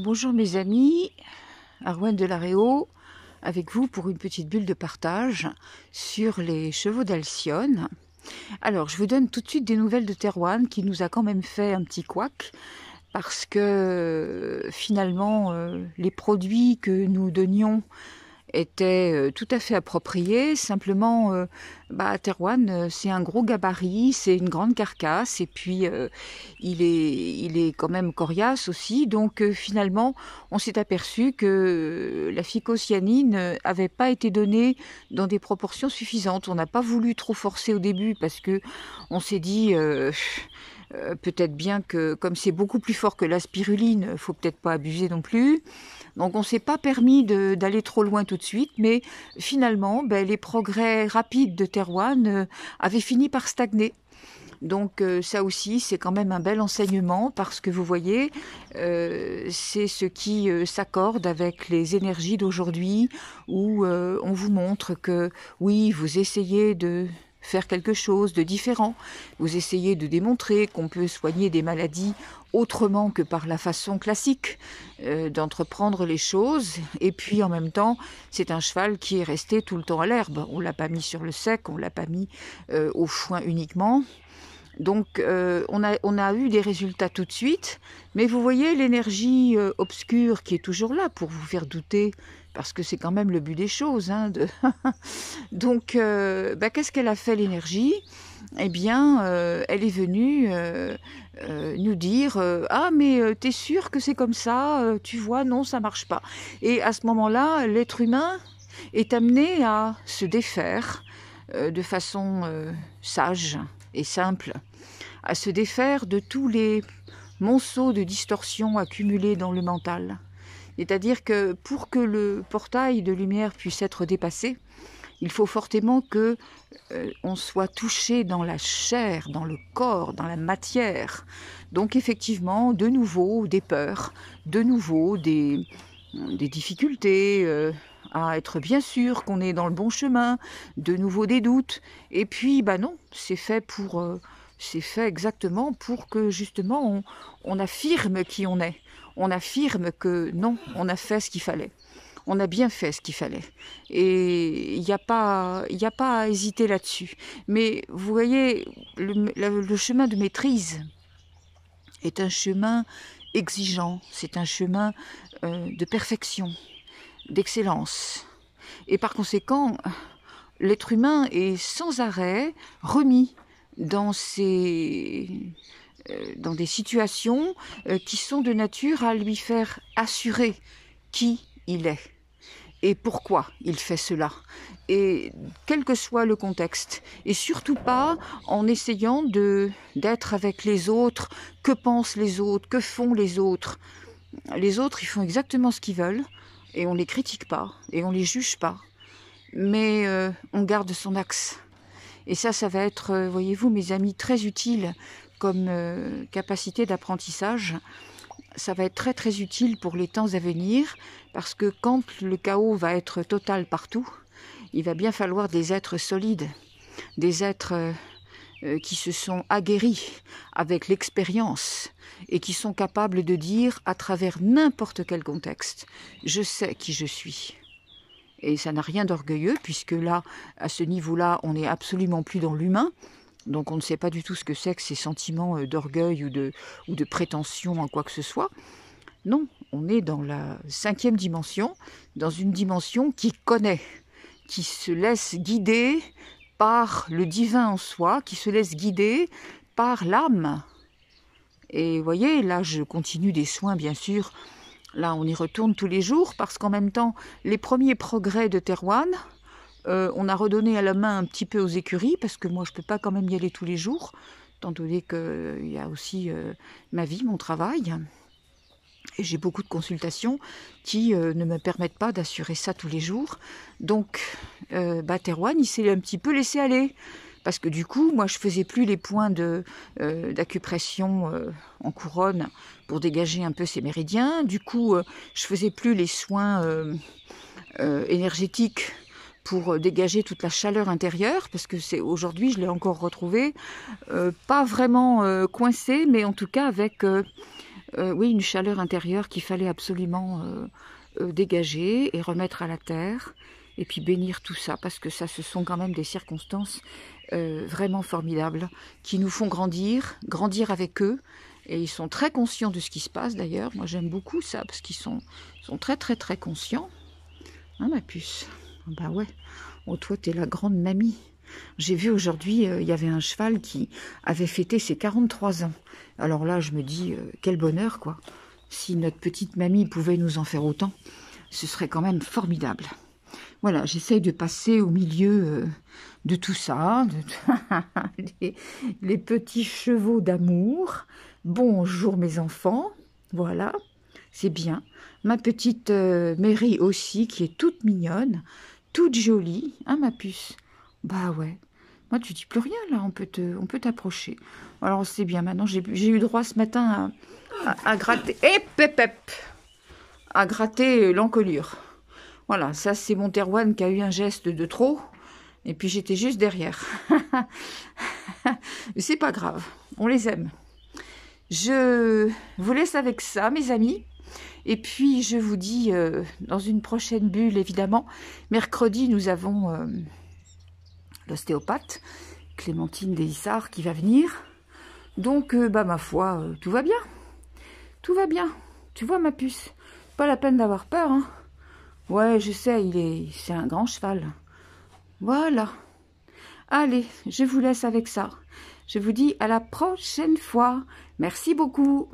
bonjour mes amis, Arwen de la avec vous pour une petite bulle de partage sur les chevaux d'Alcyone. Alors, je vous donne tout de suite des nouvelles de Terwan qui nous a quand même fait un petit couac parce que euh, finalement, euh, les produits que nous donnions était euh, tout à fait approprié. Simplement, euh, bah, Terwan, euh, c'est un gros gabarit, c'est une grande carcasse, et puis il, est, il est quand même coriace aussi. Donc finalement, on s'est aperçu que la phycocyanine n'avait pas été donnée dans des proportions suffisantes. On n'a pas voulu trop forcer au début parce que on s'est dit. Euh, peut-être bien que, comme c'est beaucoup plus fort que la spiruline, faut peut-être pas abuser non plus. Donc on s'est pas permis d'aller trop loin tout de suite, mais finalement, ben, les progrès rapides de Terwan euh, avaient fini par stagner. Donc euh, ça aussi, c'est quand même un bel enseignement parce que vous voyez, c'est ce qui s'accorde avec les énergies d'aujourd'hui où on vous montre que oui, vous essayez de faire quelque chose de différent. Vous essayez de démontrer qu'on peut soigner des maladies autrement que par la façon classique euh, d'entreprendre les choses. Et puis en même temps, c'est un cheval qui est resté tout le temps à l'herbe. On l'a pas mis sur le sec, on l'a pas mis euh, au foin uniquement. Donc euh, on, a, eu des résultats tout de suite, mais vous voyez l'énergie euh, obscure qui est toujours là pour vous faire douter, parce que c'est quand même le but des choses. Hein, Donc euh, bah, qu'est-ce qu'elle a fait l'énergie Eh bien, elle est venue nous dire Ah mais t'es sûr que c'est comme ça Tu vois, non, ça marche pas. Et à ce moment-là, l'être humain est amené à se défaire de façon sage et simple, à se défaire de tous les monceaux de distorsions accumulés dans le mental. C'est-à-dire que pour que le portail de lumière puisse être dépassé, il faut fortement que euh, on soit touché dans la chair, dans le corps, dans la matière. Donc effectivement, de nouveau des peurs, de nouveau des, difficultés, euh, à être bien sûr qu'on est dans le bon chemin, de nouveau des doutes. Et puis, bah non, c'est fait pour, euh, c'est fait exactement pour que justement on, affirme qui on est. On affirme que non, on a fait ce qu'il fallait on a bien fait ce qu'il fallait. Et il n'y a, pas, a pas à hésiter là-dessus. Mais vous voyez, le, chemin de maîtrise est un chemin exigeant, c'est un chemin euh, de perfection, d'excellence. Et par conséquent, l'être humain est sans arrêt remis dans ces euh, dans des situations euh, qui sont de nature à lui faire assurer qui il est et pourquoi il fait cela, et quel que soit le contexte, et surtout pas en essayant de d'être avec les autres, que pensent les autres, que font les autres. Les autres, ils font exactement ce qu'ils veulent, et on les critique pas et on les juge pas, mais euh, on garde son axe. Et ça, ça va être, euh, voyez-vous, mes amis, très utile comme euh, capacité d'apprentissage. Ça va être très très utile pour les temps à venir parce que quand le chaos va être total partout, il va bien falloir des êtres solides, des êtres euh, qui se sont aguerris avec l'expérience et qui sont capables de dire à travers n'importe quel contexte, je sais qui je suis. Et ça n'a rien d'orgueilleux puisque là, à ce niveau-là, on n'est absolument plus dans l'humain. Donc on ne sait pas du tout ce que c'est que ces sentiments euh, d'orgueil ou de, ou de prétention en quoi que ce soit. Non, on est dans la cinquième dimension, dans une dimension qui connaît, qui se laisse guider par le divin en soi, qui se laisse guider par l'âme. Et vous voyez, là, je continue des soins, bien sûr. Là, on y retourne tous les jours parce qu'en même temps, les premiers progrès de Terwan, euh, on a redonné à la main un petit peu aux écuries parce que moi, je ne peux pas quand même y aller tous les jours, tant donné qu'il euh, y a aussi euh, ma vie, mon travail j'ai beaucoup de consultations qui euh, ne me permettent pas d'assurer ça tous les jours. Donc, euh, bah, il s'est un petit peu laissé aller. Parce que du coup, moi, je faisais plus les points euh, d'acupression euh, en couronne pour dégager un peu ces méridiens. Du coup, je faisais plus les soins énergétiques pour dégager toute la chaleur intérieure, parce que c'est aujourd'hui, je l'ai encore retrouvé, pas vraiment coincé, mais en tout cas avec euh, oui, une chaleur intérieure qu'il fallait absolument euh, euh, dégager et remettre à la terre, et puis bénir tout ça, parce que ça, ce sont quand même des circonstances vraiment formidables qui nous font grandir, grandir avec eux, et ils sont très conscients de ce qui se passe d'ailleurs. Moi, j'aime beaucoup ça, parce qu'ils sont, très, très, très conscients. Hein, ma puce ah Bah ouais. Oh, toi, t'es la grande mamie. J'ai vu aujourd'hui, euh, il y avait un cheval qui avait fêté ses 43 ans. Alors là, je me dis, euh, quel bonheur, quoi. Si notre petite mamie pouvait nous en faire autant, ce serait quand même formidable. Voilà, j'essaye de passer au milieu euh, de tout ça, de... les, petits chevaux d'amour. Bonjour mes enfants, voilà, c'est bien. Ma petite Mary aussi, qui est toute mignonne, toute jolie, hein, ma puce bah ouais. Moi, tu dis plus rien, là. On peut te, on peut t'approcher. Alors, c'est bien. Maintenant, j'ai eu droit ce matin à, gratter. Hep, hep, À gratter eh, euh, l'encolure. Voilà, ça, c'est mon Terwan qui a eu un geste de trop. Et puis, j'étais juste derrière. c'est pas grave. On les aime. Je vous laisse avec ça, mes amis. Et puis, je vous dis euh, dans une prochaine bulle, évidemment. Mercredi, nous avons. Euh, l'ostéopathe Clémentine issards qui va venir. Donc, euh, bah, ma foi, euh, tout va bien. Tout va bien. Tu vois, ma puce, pas la peine d'avoir peur. Hein. Ouais, je sais, il est, c'est un grand cheval. Voilà. Allez, je vous laisse avec ça. Je vous dis à la prochaine fois. Merci beaucoup.